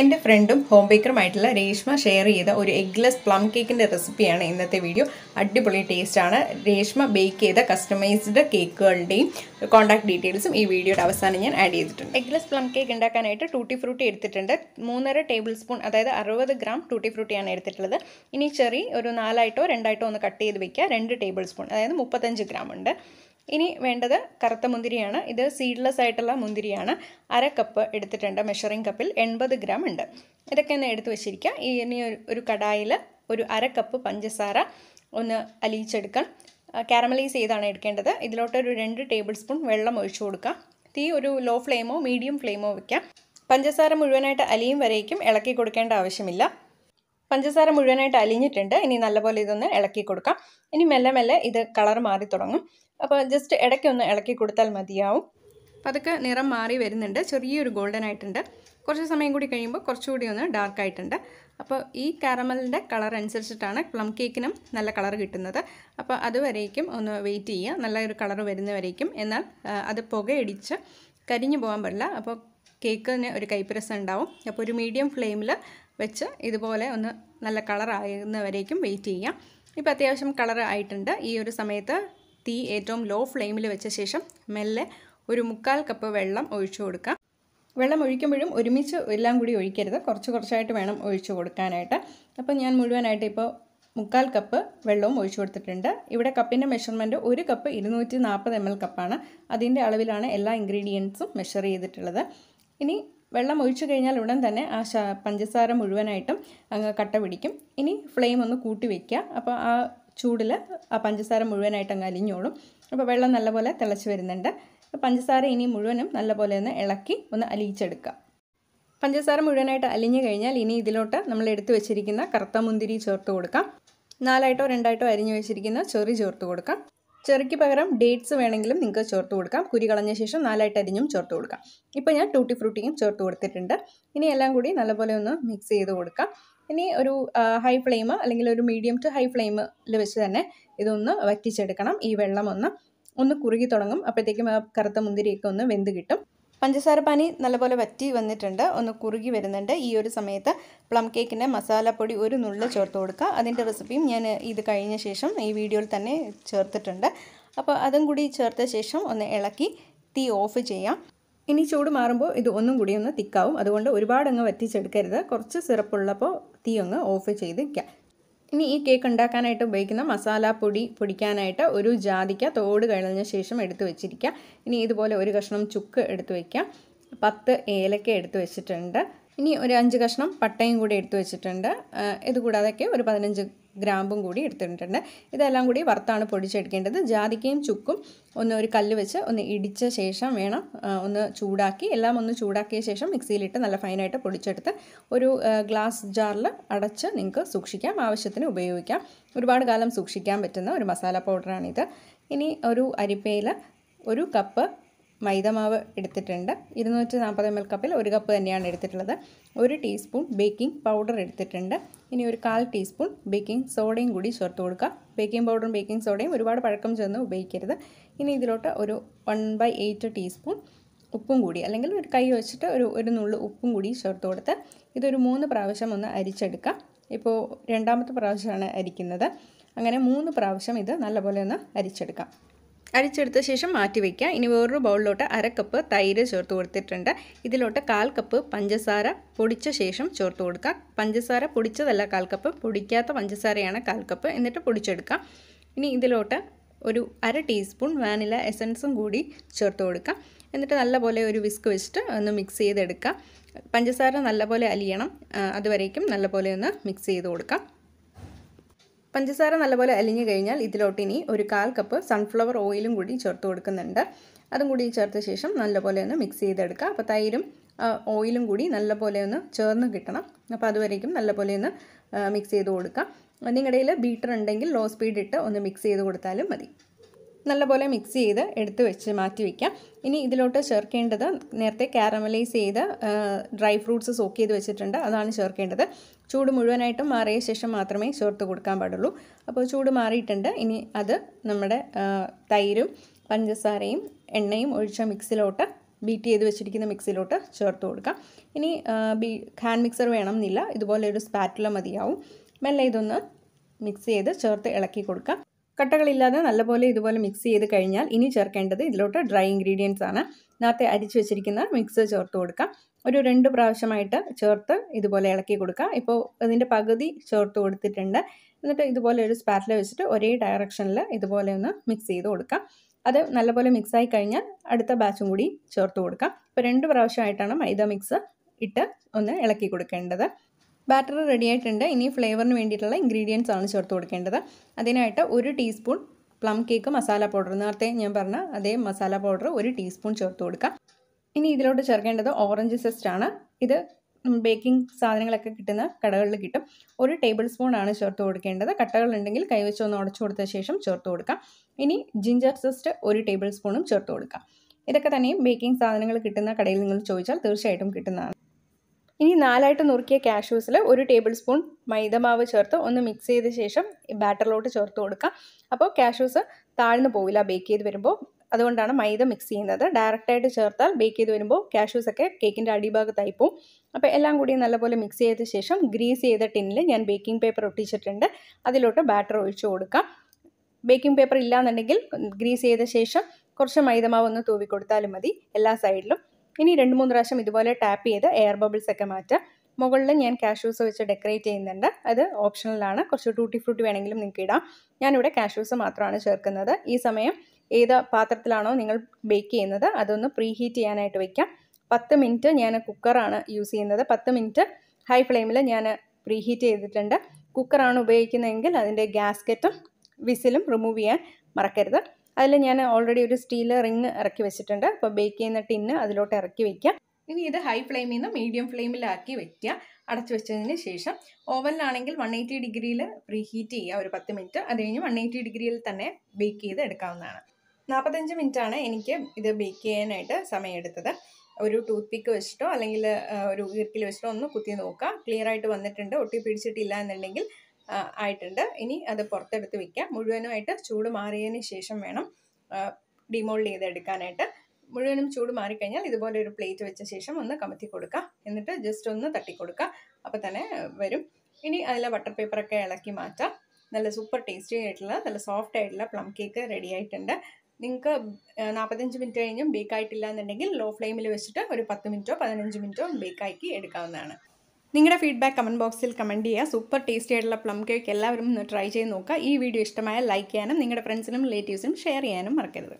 എൻ്റെ ഫ്രണ്ടും home ബേക്കറുമായിട്ടുള്ള Reshma share ചെയ്ത ഒരു എഗ്ലെസ് പ്ലം കേക്കിൻ്റെ റെസിപ്പിയാണ് ഇന്നത്തെ വീഡിയോ അടിപൊളി ടേസ്റ്റാണ് രേഷ്മ ബേക്ക് ചെയ്ത കസ്റ്റമൈസ്ഡ് കേക്കുകളുടെയും കോൺടാക്ട് ഡീറ്റെയിൽസും ഈ വീഡിയോയുടെ അവസാനം ഞാൻ ആഡ് ചെയ്തിട്ടുണ്ട് എഗ്ലെസ് പ്ലം കേക്ക് ഉണ്ടാക്കാനായിട്ട് ടൂട്ടി ഫ്രൂട്ടി എടുത്തിട്ടുണ്ട് മൂന്നര ടേബിൾ സ്പൂൺ അതായത് അറുപത് ഗ്രാം ടൂട്ടി ഫ്രൂട്ടിയാണ് എടുത്തിട്ടുള്ളത് ഇനി ചെറി ഒരു നാലായിട്ടോ രണ്ടായിട്ടോ ഒന്ന് കട്ട് ചെയ്ത് വയ്ക്കുക രണ്ട് ടേബിൾ സ്പൂൺ അതായത് മുപ്പത്തഞ്ച് ഗ്രാം ഉണ്ട് ഇനി വേണ്ടത് കറുത്ത മുന്തിരിയാണ് ഇത് സീഡ്ലെസ് ആയിട്ടുള്ള മുന്തിരിയാണ് അര കപ്പ് എടുത്തിട്ടുണ്ട് മെഷറിംഗ് കപ്പിൽ എൺപത് ഗ്രാം ഉണ്ട് ഇതൊക്കെ ഒന്ന് എടുത്തു വെച്ചിരിക്കുക ഇനി ഒരു കടായിൽ ഒരു അര കപ്പ് പഞ്ചസാര ഒന്ന് അലിയിച്ചെടുക്കാം കാരമലൈസ് ചെയ്താണ് എടുക്കേണ്ടത് ഇതിലോട്ടൊരു രണ്ട് ടേബിൾ സ്പൂൺ വെള്ളം ഒഴിച്ചു കൊടുക്കാം തീ ഒരു ലോ ഫ്ലെയിമോ മീഡിയം ഫ്ലെയിമോ വയ്ക്കാം പഞ്ചസാര മുഴുവനായിട്ട് അലിയും വരേക്കും ഇളക്കി കൊടുക്കേണ്ട ആവശ്യമില്ല പഞ്ചസാര മുഴുവനായിട്ട് അലിഞ്ഞിട്ടുണ്ട് ഇനി നല്ലപോലെ ഇതൊന്ന് ഇളക്കി കൊടുക്കാം ഇനി മെല്ലെ മെല്ലെ ഇത് കളർ മാറി തുടങ്ങും അപ്പോൾ ജസ്റ്റ് ഇടയ്ക്ക് ഒന്ന് ഇളക്കി കൊടുത്താൽ മതിയാവും പതുക്കെ നിറം മാറി വരുന്നുണ്ട് ചെറിയൊരു ഗോൾഡൻ ആയിട്ടുണ്ട് കുറച്ച് സമയം കൂടി കഴിയുമ്പോൾ കുറച്ചുകൂടി ഒന്ന് ഡാർക്ക് ആയിട്ടുണ്ട് അപ്പോൾ ഈ കാരമലിൻ്റെ കളർ അനുസരിച്ചിട്ടാണ് പ്ലം കേക്കിനും നല്ല കളർ കിട്ടുന്നത് അപ്പോൾ അതുവരേക്കും ഒന്ന് വെയിറ്റ് ചെയ്യുക നല്ലൊരു കളർ വരുന്നവരേക്കും എന്നാൽ അത് പുകയടിച്ച് കരിഞ്ഞു പോകാൻ പാടില്ല അപ്പോൾ കേക്കിന് ഒരു കൈപ്പരസം ഉണ്ടാവും അപ്പോൾ ഒരു മീഡിയം ഫ്ലെയിമിൽ വെച്ച് ഇതുപോലെ ഒന്ന് നല്ല കളറാകുന്നവരേക്കും വെയിറ്റ് ചെയ്യാം ഇപ്പോൾ അത്യാവശ്യം കളർ ആയിട്ടുണ്ട് ഈ ഒരു സമയത്ത് തീ ഏറ്റവും ലോ ഫ്ലെയിമിൽ വെച്ച ശേഷം മെല്ലെ ഒരു മുക്കാൽ കപ്പ് വെള്ളം ഒഴിച്ചു കൊടുക്കാം വെള്ളം ഒഴിക്കുമ്പോഴും ഒരുമിച്ച് എല്ലാം കൂടി ഒഴിക്കരുത് കുറച്ച് കുറച്ചായിട്ട് വേണം ഒഴിച്ചു കൊടുക്കാനായിട്ട് അപ്പോൾ ഞാൻ മുഴുവനായിട്ട് ഇപ്പോൾ മുക്കാൽ കപ്പ് വെള്ളവും ഒഴിച്ചു കൊടുത്തിട്ടുണ്ട് ഇവിടെ കപ്പിൻ്റെ മെഷർമെൻറ്റ് ഒരു കപ്പ് ഇരുന്നൂറ്റി നാൽപ്പത് എം എൽ കപ്പാണ് അതിൻ്റെ അളവിലാണ് എല്ലാ ഇൻഗ്രീഡിയൻസും മെഷർ ചെയ്തിട്ടുള്ളത് ഇനി വെള്ളം ഒഴിച്ചു കഴിഞ്ഞാൽ ഉടൻ തന്നെ ആ പഞ്ചസാര മുഴുവനായിട്ടും അങ്ങ് കട്ട പിടിക്കും ഇനി ഫ്ലെയിം ഒന്ന് കൂട്ടി വയ്ക്കുക അപ്പോൾ ആ ചൂടിൽ ആ പഞ്ചസാര മുഴുവനായിട്ട് അങ്ങ് അലിഞ്ഞോളും അപ്പോൾ വെള്ളം നല്ലപോലെ തിളച്ച് വരുന്നുണ്ട് പഞ്ചസാര ഇനി മുഴുവനും നല്ലപോലെ ഒന്ന് ഇളക്കി ഒന്ന് അലിയിച്ചെടുക്കുക പഞ്ചസാര മുഴുവനായിട്ട് അലിഞ്ഞു കഴിഞ്ഞാൽ ഇനി ഇതിലോട്ട് നമ്മൾ എടുത്തു വെച്ചിരിക്കുന്ന കറുത്ത മുന്തിരി ചേർത്ത് കൊടുക്കാം നാലായിട്ടോ രണ്ടായിട്ടോ അരിഞ്ഞു വെച്ചിരിക്കുന്ന ചെറി ചേർത്ത് കൊടുക്കാം ചെറുക്ക് പകരം ഡേറ്റ്സ് വേണമെങ്കിലും നിങ്ങൾക്ക് ചേർത്ത് കൊടുക്കാം കുരി കളഞ്ഞ ശേഷം നാലായിട്ട് അരിഞ്ഞും ചേർത്ത് കൊടുക്കാം ഇപ്പോൾ ഞാൻ ടൂട്ടി ഫ്രൂട്ടിയും ചേർത്ത് കൊടുത്തിട്ടുണ്ട് ഇനി എല്ലാം കൂടി നല്ലപോലെ ഒന്ന് മിക്സ് ചെയ്ത് കൊടുക്കാം ഇനി ഒരു ഹൈ ഫ്ലെയിം അല്ലെങ്കിൽ ഒരു മീഡിയം ടു ഹൈ ഫ്ലെയിമിൽ വെച്ച് തന്നെ ഇതൊന്ന് വറ്റിച്ചെടുക്കണം ഈ വെള്ളം ഒന്ന് ഒന്ന് കുറുകി തുടങ്ങും അപ്പോഴത്തേക്കും കറുത്ത മുന്തിരിയൊക്കെ ഒന്ന് വെന്ത് കിട്ടും പഞ്ചസാര പാനി നല്ലപോലെ വറ്റി വന്നിട്ടുണ്ട് ഒന്ന് കുറുകി വരുന്നുണ്ട് ഈ ഒരു സമയത്ത് പ്ലം കേക്കിൻ്റെ മസാലപ്പൊടി ഒരു നുള്ളു ചേർത്ത് കൊടുക്കുക അതിൻ്റെ റെസിപ്പിയും ഞാൻ ഇത് കഴിഞ്ഞ ശേഷം ഈ വീഡിയോയിൽ തന്നെ ചേർത്തിട്ടുണ്ട് അപ്പോൾ അതും കൂടി ചേർത്ത ശേഷം ഒന്ന് ഇളക്കി തീ ഓഫ് ചെയ്യാം ഇനി ചൂട് മാറുമ്പോൾ ഇത് ഒന്നും കൂടി ഒന്ന് തിക്കാവും അതുകൊണ്ട് ഒരുപാടങ്ങ് വറ്റിച്ചെടുക്കരുത് കുറച്ച് സിറപ്പുള്ളപ്പോൾ തീ അങ്ങ് ഓഫ് ചെയ്ത് വയ്ക്കാം ഇനി ഈ കേക്ക് ഉണ്ടാക്കാനായിട്ട് ഉപയോഗിക്കുന്ന പൊടി പൊടിക്കാനായിട്ട് ഒരു ജാതിക്ക തോട് കഴിഞ്ഞ ശേഷം എടുത്തു വെച്ചിരിക്കുക ഇനി ഇതുപോലെ ഒരു കഷ്ണം ചുക്ക് എടുത്തു വയ്ക്കുക പത്ത് ഏലക്ക എടുത്തു വെച്ചിട്ടുണ്ട് ഇനി ഒരു അഞ്ച് കഷ്ണം പട്ടയും കൂടി എടുത്തു വെച്ചിട്ടുണ്ട് ഇതുകൂടാതെയൊക്കെ ഒരു പതിനഞ്ച് ഗ്രാമ്പും കൂടി എടുത്തിട്ടുണ്ട് ഇതെല്ലാം കൂടി വറുത്താണ് പൊടിച്ചെടുക്കേണ്ടത് ജാതിക്കയും ചുക്കും ഒന്ന് ഒരു കല്ല് വെച്ച് ഒന്ന് ഇടിച്ച ശേഷം വേണം ഒന്ന് ചൂടാക്കി എല്ലാം ഒന്ന് ചൂടാക്കിയ ശേഷം മിക്സിയിലിട്ട് നല്ല ഫൈനായിട്ട് പൊടിച്ചെടുത്ത് ഒരു ഗ്ലാസ് ജാറിൽ അടച്ച് നിങ്ങൾക്ക് സൂക്ഷിക്കാം ആവശ്യത്തിന് ഉപയോഗിക്കാം ഒരുപാട് കാലം സൂക്ഷിക്കാൻ പറ്റുന്ന ഒരു മസാല പൗഡറാണിത് ഇനി ഒരു അരിപ്പയിൽ ഒരു കപ്പ് മൈദ മാവ് എടുത്തിട്ടുണ്ട് ഇരുന്നൂറ്റി നാൽപ്പത് എം എൽ കപ്പിൽ ഒരു കപ്പ് തന്നെയാണ് എടുത്തിട്ടുള്ളത് ഒരു ടീസ്പൂൺ ബേക്കിംഗ് പൗഡർ എടുത്തിട്ടുണ്ട് ഇനി ഒരു കാൽ ടീസ്പൂൺ ബേക്കിംഗ് സോഡയും കൂടി ചേർത്ത് കൊടുക്കുക ബേക്കിംഗ് പൗഡറും ബേക്കിംഗ് സോഡയും ഒരുപാട് പഴക്കം ചെന്ന് ഉപയോഗിക്കരുത് ഇനി ഇതിലോട്ട് ഒരു വൺ ബൈ എയ്റ്റ് ടീസ്പൂൺ ഉപ്പും കൂടി അല്ലെങ്കിൽ ഒരു കൈ വെച്ചിട്ട് ഒരു ഒരു നുള്ളു ഉപ്പും കൂടി ചേർത്ത് കൊടുത്ത് ഇതൊരു മൂന്ന് പ്രാവശ്യം ഒന്ന് അരിച്ചെടുക്കാം ഇപ്പോൾ രണ്ടാമത്തെ പ്രാവശ്യമാണ് അരിക്കുന്നത് അങ്ങനെ മൂന്ന് പ്രാവശ്യം ഇത് നല്ലപോലെ ഒന്ന് അരിച്ചെടുക്കാം അരിച്ചെടുത്ത ശേഷം മാറ്റി വയ്ക്കുക ഇനി വേറൊരു ബൗളിലോട്ട് അര കപ്പ് തൈര് ചേർത്ത് കൊടുത്തിട്ടുണ്ട് ഇതിലോട്ട് കാൽ കപ്പ് പഞ്ചസാര പൊടിച്ച ശേഷം ചേർത്ത് കൊടുക്കുക പഞ്ചസാര പൊടിച്ചതല്ല കാൽ കപ്പ് പൊടിക്കാത്ത പഞ്ചസാരയാണ് കാൽ കപ്പ് എന്നിട്ട് പൊടിച്ചെടുക്കുക ഇനി ഇതിലോട്ട് ഒരു അര ടീസ്പൂൺ വാനില എസൻസും കൂടി ചേർത്ത് കൊടുക്കുക എന്നിട്ട് നല്ലപോലെ ഒരു വിസ്ക് വെച്ചിട്ട് ഒന്ന് മിക്സ് ചെയ്തെടുക്കുക പഞ്ചസാര നല്ലപോലെ അലിയണം അതുവരേക്കും നല്ലപോലെ ഒന്ന് മിക്സ് ചെയ്ത് കൊടുക്കാം പഞ്ചസാര നല്ലപോലെ അലിഞ്ഞു കഴിഞ്ഞാൽ ഇതിലോട്ട് ഇനി ഒരു കാൽ കപ്പ് സൺഫ്ലവർ ഓയിലും കൂടി ചേർത്ത് കൊടുക്കുന്നുണ്ട് അതും കൂടി ചേർത്ത ശേഷം നല്ലപോലെ ഒന്ന് മിക്സ് ചെയ്തെടുക്കുക അപ്പോൾ തൈരും ഓയിലും കൂടി നല്ലപോലെ ഒന്ന് ചേർന്ന് കിട്ടണം അപ്പോൾ അതുവരേക്കും നല്ലപോലെ ഒന്ന് മിക്സ് ചെയ്ത് കൊടുക്കുക നിങ്ങളുടെ കയ്യിൽ ബീറ്റർ ഉണ്ടെങ്കിൽ ലോ സ്പീഡ് ഇട്ട് ഒന്ന് മിക്സ് ചെയ്ത് കൊടുത്താലും മതി നല്ലപോലെ മിക്സ് ചെയ്ത് എടുത്ത് വെച്ച് മാറ്റി വയ്ക്കാം ഇനി ഇതിലോട്ട് ചേർക്കേണ്ടത് നേരത്തെ കാരമലൈസ് ചെയ്ത് ഡ്രൈ ഫ്രൂട്ട്സ് സോക്ക് ചെയ്ത് വെച്ചിട്ടുണ്ട് അതാണ് ചേർക്കേണ്ടത് ചൂട് മുഴുവനായിട്ടും മാറിയ ശേഷം മാത്രമേ ചേർത്ത് കൊടുക്കാൻ പാടുള്ളൂ അപ്പോൾ ചൂട് മാറിയിട്ടുണ്ട് ഇനി അത് നമ്മുടെ തൈരും പഞ്ചസാരയും എണ്ണയും ഒഴിച്ച മിക്സിലോട്ട് ബീറ്റ് ചെയ്ത് വെച്ചിരിക്കുന്ന മിക്സിലോട്ട് ചേർത്ത് കൊടുക്കാം ഇനി ബി ഹാൻഡ് മിക്സർ വേണം എന്നില്ല ഇതുപോലെ ഒരു സ്പാറ്റുല മതിയാവും മെല്ലെ ഇതൊന്ന് മിക്സ് ചെയ്ത് ചേർത്ത് ഇളക്കി കൊടുക്കാം കട്ടകളില്ലാതെ നല്ലപോലെ ഇതുപോലെ മിക്സ് ചെയ്ത് കഴിഞ്ഞാൽ ഇനി ചേർക്കേണ്ടത് ഇതിലോട്ട് ഡ്രൈ ഇൻഗ്രീഡിയൻസ് ആണ് നേരത്തെ അരിച്ചു വെച്ചിരിക്കുന്ന മിക്സ് ചേർത്ത് കൊടുക്കാം ഒരു രണ്ട് പ്രാവശ്യമായിട്ട് ചേർത്ത് ഇതുപോലെ ഇളക്കി കൊടുക്കുക ഇപ്പോൾ ഇതിൻ്റെ പകുതി ചേർത്ത് കൊടുത്തിട്ടുണ്ട് എന്നിട്ട് ഇതുപോലെ ഒരു സ്പാറ്റിൽ വെച്ചിട്ട് ഒരേ ഡയറക്ഷനിൽ ഇതുപോലെ ഒന്ന് മിക്സ് ചെയ്ത് കൊടുക്കാം അത് നല്ലപോലെ മിക്സായി കഴിഞ്ഞാൽ അടുത്ത ബാച്ചും കൂടി ചേർത്ത് കൊടുക്കാം ഇപ്പോൾ രണ്ട് പ്രാവശ്യമായിട്ടാണ് മൈദ മിക്സ് ഇട്ട് ഒന്ന് ഇളക്കി കൊടുക്കേണ്ടത് ബാറ്റർ റെഡി ആയിട്ടുണ്ട് ഇനി ഫ്ലേവറിന് വേണ്ടിയിട്ടുള്ള ഇൻഗ്രീഡിയൻസ് ആണ് ചേർത്ത് കൊടുക്കേണ്ടത് അതിനായിട്ട് ഒരു teaspoon plum cake masala powder നേരത്തെ ഞാൻ പറഞ്ഞ അതേ മസാല പൗഡർ ഒരു ടീസ്പൂൺ ചേർത്ത് കൊടുക്കാം ഇനി ഇതിലോട്ട് ചേർക്കേണ്ടത് ഓറഞ്ച് സെസ്റ്റ് ആണ് ഇത് ബേക്കിംഗ് സാധനങ്ങളൊക്കെ കിട്ടുന്ന കടകളിൽ കിട്ടും ഒരു ടേബിൾ സ്പൂൺ ആണ് ചേർത്ത് കൊടുക്കേണ്ടത് കട്ടകളുണ്ടെങ്കിൽ കൈവച്ച് ഒന്ന് ഉടച്ചു കൊടുത്ത ശേഷം ചേർത്ത് കൊടുക്കാം ഇനി ജിഞ്ചർ സെസ്റ്റ് ഒരു ടേബിൾ സ്പൂണും ചേർത്ത് കൊടുക്കാം ഇതൊക്കെ തന്നെയും ബേക്കിംഗ് സാധനങ്ങൾ കിട്ടുന്ന കടയിൽ നിങ്ങൾ ചോദിച്ചാൽ തീർച്ചയായിട്ടും കിട്ടുന്നതാണ് ഇനി നാലായിട്ട് നുറുക്കിയ കാഷ്യൂസിൽ ഒരു ടേബിൾ സ്പൂൺ മൈദമാവ് ചേർത്ത് ഒന്ന് മിക്സ് ചെയ്ത ശേഷം ബാറ്ററിലോട്ട് ചേർത്ത് കൊടുക്കുക അപ്പോൾ കാഷ്യൂസ് താഴ്ന്നു പോവില്ല ബേക്ക് ചെയ്ത് വരുമ്പോൾ അതുകൊണ്ടാണ് മൈദ മിക്സ് ചെയ്യുന്നത് ഡയറക്റ്റായിട്ട് ചേർത്താൽ ബേക്ക് ചെയ്ത് വരുമ്പോൾ കാഷ്യൂസൊക്കെ കേക്കിൻ്റെ അടിഭാഗത്തായി പോവും അപ്പോൾ എല്ലാം കൂടി നല്ലപോലെ മിക്സ് ചെയ്ത ശേഷം ഗ്രീസ് ചെയ്ത ടിന്നിൽ ഞാൻ ബേക്കിംഗ് പേപ്പർ ഒട്ടിച്ചിട്ടുണ്ട് അതിലോട്ട് ബാറ്റർ ഒഴിച്ചു കൊടുക്കാം ബേക്കിംഗ് പേപ്പർ ഇല്ലാന്നുണ്ടെങ്കിൽ ഗ്രീസ് ചെയ്ത ശേഷം കുറച്ച് മൈദമാവ് ഒന്ന് തൂവി കൊടുത്താലും മതി എല്ലാ സൈഡിലും ഇനി രണ്ട് മൂന്ന് പ്രാവശ്യം ഇതുപോലെ ടാപ്പ് ചെയ്ത് എയർ ബബിൾസ് ഒക്കെ മാറ്റാം മുകളിൽ ഞാൻ കാഷ്യൂസ് വെച്ച് ഡെക്കറേറ്റ് ചെയ്യുന്നുണ്ട് അത് ഓപ്ഷണലാണ് കുറച്ച് ടൂട്ടി ഫ്രൂട്ടി വേണമെങ്കിലും നിങ്ങൾക്ക് ഇടാം ഞാനിവിടെ കാഷ്യൂസ് മാത്രമാണ് ചേർക്കുന്നത് ഈ സമയം ഏത് പാത്രത്തിലാണോ നിങ്ങൾ ബേക്ക് ചെയ്യുന്നത് അതൊന്ന് പ്രീ ഹീറ്റ് ചെയ്യാനായിട്ട് വയ്ക്കാം പത്ത് മിനിറ്റ് ഞാൻ കുക്കറാണ് യൂസ് ചെയ്യുന്നത് പത്ത് മിനിറ്റ് ഹൈ ഫ്ലെയിമിൽ ഞാൻ പ്രീ ഹീറ്റ് ചെയ്തിട്ടുണ്ട് കുക്കറാണ് ഉപയോഗിക്കുന്നതെങ്കിൽ അതിൻ്റെ ഗ്യാസ്കറ്റും വിസിലും റിമൂവ് ചെയ്യാൻ മറക്കരുത് അതിൽ ഞാൻ ഓൾറെഡി ഒരു സ്റ്റീൽ റിങ് ഇറക്കി വെച്ചിട്ടുണ്ട് അപ്പോൾ ബേക്ക് ചെയ്യുന്ന ടിന്ന് അതിലോട്ട് ഇറക്കി വയ്ക്കാം ഇനി ഇത് ഹൈ ഫ്ലെയിമിൽ നിന്ന് മീഡിയം ഫ്ലെയിമിലാക്കി വയ്ക്കുക അടച്ചു വെച്ചതിന് ശേഷം ഓവനിലാണെങ്കിൽ വൺ എയ്റ്റി ഡിഗ്രിയിൽ പ്രീ ഹീറ്റ് ചെയ്യുക ഒരു പത്ത് മിനിറ്റ് അത് കഴിഞ്ഞ് വൺ എയ്റ്റി ഡിഗ്രിയിൽ തന്നെ ബേക്ക് ചെയ്ത് എടുക്കാവുന്നതാണ് നാൽപ്പത്തഞ്ച് മിനിറ്റാണ് എനിക്ക് ഇത് ബേക്ക് ചെയ്യാനായിട്ട് സമയമെടുത്തത് ഒരു ടൂത്ത് പിക്ക് വെച്ചിട്ടോ അല്ലെങ്കിൽ ഒരു ഈർക്കിൽ വെച്ചിട്ടോ ഒന്ന് കുത്തി നോക്കുക ക്ലിയർ ആയിട്ട് വന്നിട്ടുണ്ട് ഒട്ടി പിടിച്ചിട്ടില്ല എന്നുണ്ടെങ്കിൽ ആയിട്ടുണ്ട് ഇനി അത് പുറത്തെടുത്ത് വയ്ക്കാം മുഴുവനുമായിട്ട് ചൂട് മാറിയതിന് ശേഷം വേണം ഡിമോൾഡ് ചെയ്തെടുക്കാനായിട്ട് മുഴുവനും ചൂട് മാറിക്കഴിഞ്ഞാൽ ഇതുപോലെ ഒരു പ്ലേറ്റ് വെച്ച ശേഷം ഒന്ന് കമത്തി കൊടുക്കുക എന്നിട്ട് ജസ്റ്റ് ഒന്ന് തട്ടി കൊടുക്കുക അപ്പോൾ തന്നെ വരും ഇനി അതിലെ ബട്ടർ പേപ്പറൊക്കെ ഇളക്കി മാറ്റാം നല്ല സൂപ്പർ ടേസ്റ്റി ആയിട്ടുള്ള നല്ല സോഫ്റ്റ് ആയിട്ടുള്ള പ്ലം കേക്ക് റെഡി ആയിട്ടുണ്ട് നിങ്ങൾക്ക് നാൽപ്പത്തഞ്ച് മിനിറ്റ് കഴിഞ്ഞും ബേക്കായിട്ടില്ല എന്നുണ്ടെങ്കിൽ ലോ ഫ്ലെയിമിൽ വെച്ചിട്ട് ഒരു പത്ത് മിനിറ്റോ പതിനഞ്ച് മിനിറ്റോ ബേക്കാക്കി എടുക്കാവുന്നതാണ് നിങ്ങളുടെ ഫീഡ്ബാക്ക് കമൻറ്റ് ബോക്സിൽ കമൻറ്റ് ചെയ്യുക സൂപ്പർ ടേസ്റ്റി ആയിട്ടുള്ള പ്ലം കേക്ക് എല്ലാവരും ഒന്ന് ട്രൈ ചെയ്ത് നോക്കുക ഈ വീഡിയോ ഇഷ്ടമായ ലൈക്ക് ചെയ്യാനും നിങ്ങളുടെ ഫ്രണ്ട്സിനും റിലേറ്റീവ്സിനും ഷെയർ ചെയ്യാനും മറക്കരുത്